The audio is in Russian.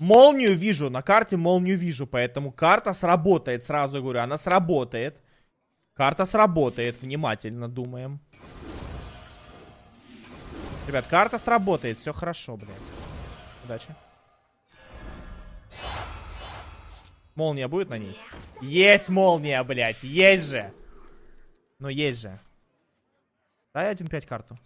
Молнию вижу, на карте молнию вижу, поэтому карта сработает, сразу говорю, она сработает. Карта сработает, внимательно думаем. Ребят, карта сработает, все хорошо, блядь. Удачи. Молния будет на ней? Есть молния, блядь, есть же. Но ну, есть же. Дай 1-5 карту.